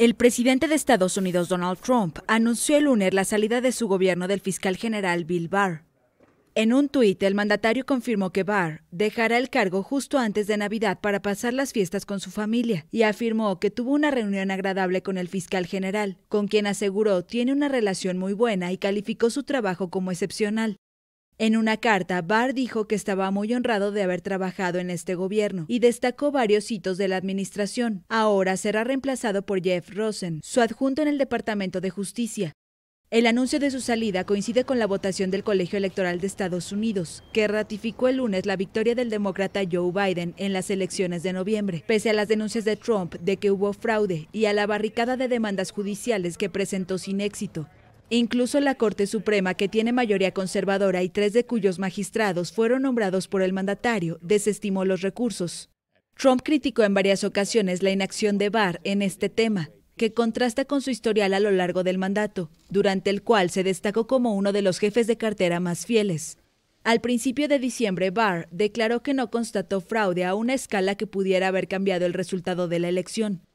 El presidente de Estados Unidos, Donald Trump, anunció el lunes la salida de su gobierno del fiscal general Bill Barr. En un tuit, el mandatario confirmó que Barr dejará el cargo justo antes de Navidad para pasar las fiestas con su familia y afirmó que tuvo una reunión agradable con el fiscal general, con quien aseguró tiene una relación muy buena y calificó su trabajo como excepcional. En una carta, Barr dijo que estaba muy honrado de haber trabajado en este gobierno y destacó varios hitos de la administración. Ahora será reemplazado por Jeff Rosen, su adjunto en el Departamento de Justicia. El anuncio de su salida coincide con la votación del Colegio Electoral de Estados Unidos, que ratificó el lunes la victoria del demócrata Joe Biden en las elecciones de noviembre, pese a las denuncias de Trump de que hubo fraude y a la barricada de demandas judiciales que presentó sin éxito. Incluso la Corte Suprema, que tiene mayoría conservadora y tres de cuyos magistrados fueron nombrados por el mandatario, desestimó los recursos. Trump criticó en varias ocasiones la inacción de Barr en este tema, que contrasta con su historial a lo largo del mandato, durante el cual se destacó como uno de los jefes de cartera más fieles. Al principio de diciembre, Barr declaró que no constató fraude a una escala que pudiera haber cambiado el resultado de la elección.